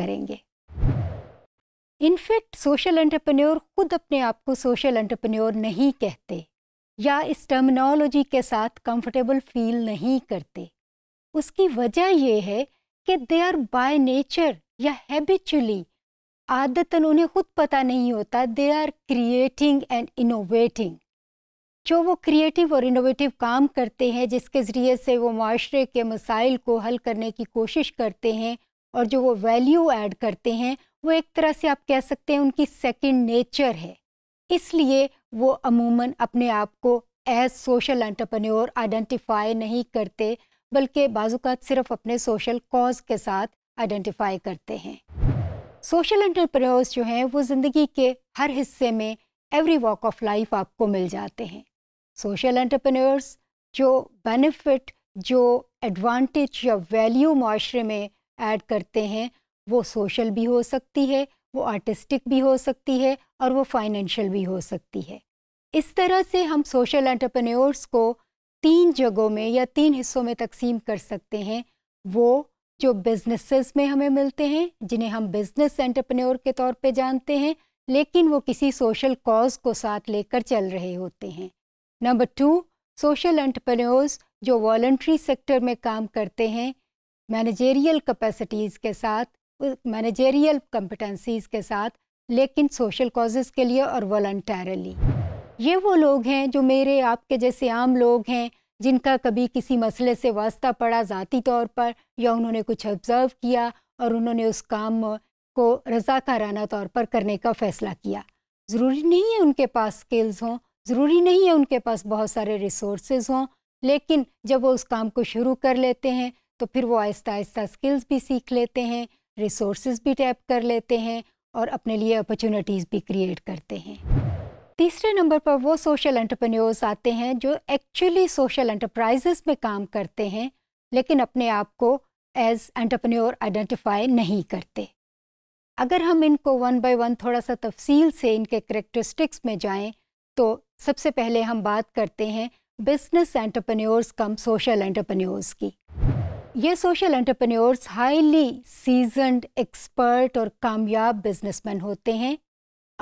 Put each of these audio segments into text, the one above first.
करेंगे in fact social entrepreneur खुद अपने आप को सोशल एंटरप्रेन्योर नहीं कहते या इस टर्मिनोलॉजी के साथ कंफर्टेबल फील नहीं करते उसकी वजह यह है कि दे आर बाय नेचर या हैबिचुअली आदतन उन्हें खुद पता नहीं होता they are creating and innovating जो वो क्रिएटिव और इनोवेटिव काम करते हैं जिसके ज़रिए से वो माशरे के मसाइल को हल करने की कोशिश करते हैं और जो वो वैल्यू ऐड करते हैं वो एक तरह से आप कह सकते हैं उनकी सेकंड नेचर है इसलिए वो अमूमन अपने आप को एज सोशल एंटरप्रेन्योर आइडेंटिफाई नहीं करते बल्कि बाजूकात सिर्फ अपने सोशल कॉज के साथ आइडेंटिफाई करते हैं सोशल एंटरप्रेन्योर्स जो हैं वो ज़िंदगी के हर हिस्से में एवरी वॉक ऑफ लाइफ आपको मिल जाते हैं सोशल एंटरप्रेन्योर्स जो बेनिफिट जो एडवांटेज या वैल्यू माशरे में ऐड करते हैं वो सोशल भी हो सकती है वो आर्टिस्टिक भी हो सकती है और वो फाइनेंशियल भी हो सकती है इस तरह से हम सोशल एंटरप्रेन्योर्स को तीन जगहों में या तीन हिस्सों में तकसीम कर सकते हैं वो जो बिजनेसेस में हमें मिलते हैं जिन्हें हम बिजनेस एंटरप्रेन्योर के तौर पे जानते हैं लेकिन वो किसी सोशल कॉज को साथ लेकर चल रहे होते हैं नंबर टू सोशल एंटरप्रेन्योर्स जो वॉल्ट्री सेक्टर में काम करते हैं मैनेजेरियल कैपेसिटीज़ के साथ मैनेजेरियल कम्पटेंसीज़ के साथ लेकिन सोशल कॉजेज़ के लिए और वॉल्टरली ये वो लोग हैं जो मेरे आपके जैसे आम लोग हैं जिनका कभी किसी मसले से वास्ता पड़ा ज़ाती तौर पर या उन्होंने कुछ ऑब्ज़र्व किया और उन्होंने उस काम को रजाकाराना तौर पर करने का फ़ैसला किया ज़रूरी नहीं है उनके पास स्किल्स हों ज़रूरी नहीं है उनके पास बहुत सारे रिसोर्स हों लेकिन जब वो उस काम को शुरू कर लेते हैं तो फिर वो आहिस्ता आहिस्ता स्किल्स भी सीख लेते हैं रिसोर्स भी टैप कर लेते हैं और अपने लिए अपॉर्चुनिटीज़ भी क्रिएट करते हैं तीसरे नंबर पर वो सोशल एंटरप्रेन्योर्स आते हैं जो एक्चुअली सोशल एंटरप्राइजेस में काम करते हैं लेकिन अपने आप को एज एंटरप्रेन्योर आइडेंटिफाई नहीं करते अगर हम इनको वन बाय वन थोड़ा सा तफसील से इनके करेक्टरिस्टिक्स में जाएं तो सबसे पहले हम बात करते हैं business entrepreneurs cum social entrepreneurs की ये social entrepreneurs highly seasoned expert और कामयाब बिजनेसमैन होते हैं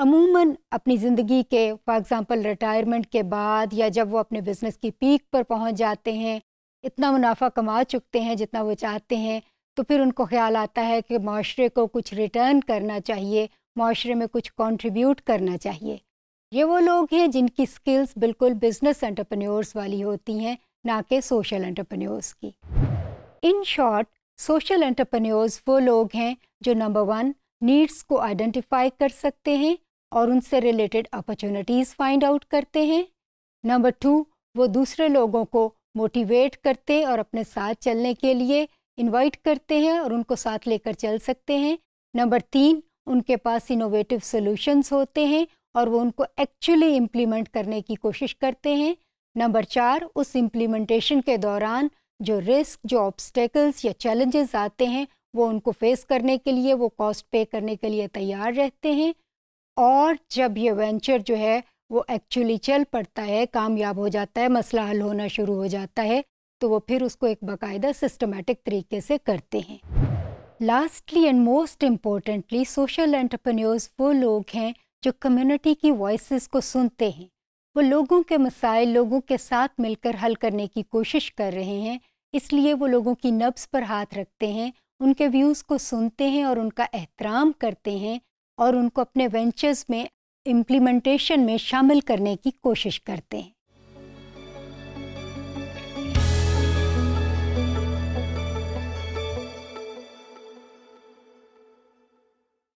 अमूमन अपनी ज़िंदगी के फॉर एग्ज़ाम्पल रिटायरमेंट के बाद या जब वो अपने बिज़नेस की पीक पर पहुंच जाते हैं इतना मुनाफा कमा चुकते हैं जितना वो चाहते हैं तो फिर उनको ख्याल आता है कि माशरे को कुछ रिटर्न करना चाहिए माशरे में कुछ कंट्रीब्यूट करना चाहिए ये वो लोग हैं जिनकी स्किल्स बिल्कुल बिजनेस एंटरप्रेन्योर्स वाली होती हैं ना कि सोशल एंटरप्रेन्योर्स की इन शॉर्ट सोशल एंटरप्रेन्योर्स वो लोग हैं जो नंबर वन नीड्स को आइडेंटिफाई कर सकते हैं और उनसे रिलेटेड अपॉर्चुनिटीज़ फाइंड आउट करते हैं नंबर टू वो दूसरे लोगों को मोटिवेट करते और अपने साथ चलने के लिए इनवाइट करते हैं और उनको साथ लेकर चल सकते हैं नंबर तीन उनके पास इनोवेटिव सॉल्यूशंस होते हैं और वो उनको एक्चुअली इम्प्लीमेंट करने की कोशिश करते हैं नंबर चार उस इम्प्लीमेंटेशन के दौरान जो रिस्क जो ऑब्स्टेकल्स या चैलेंजेस आते हैं वो उनको फेस करने के लिए वो कॉस्ट पे करने के लिए तैयार रहते हैं और जब ये वेंचर जो है वो एक्चुअली चल पड़ता है कामयाब हो जाता है मसला हल होना शुरू हो जाता है तो वो फिर उसको एक बाकायदा सिस्टमेटिक तरीके से करते हैं lastly and most importantly social entrepreneurs वो लोग हैं जो कम्युनिटी की वॉइस को सुनते हैं वो लोगों के मसाइल लोगों के साथ मिलकर हल करने की कोशिश कर रहे हैं इसलिए वो लोगों की नब्स पर हाथ रखते हैं उनके व्यूज़ को सुनते हैं और उनका एहतराम करते हैं और उनको अपने वेंचर्स में इम्प्लीमेंटेशन में शामिल करने की कोशिश करते हैं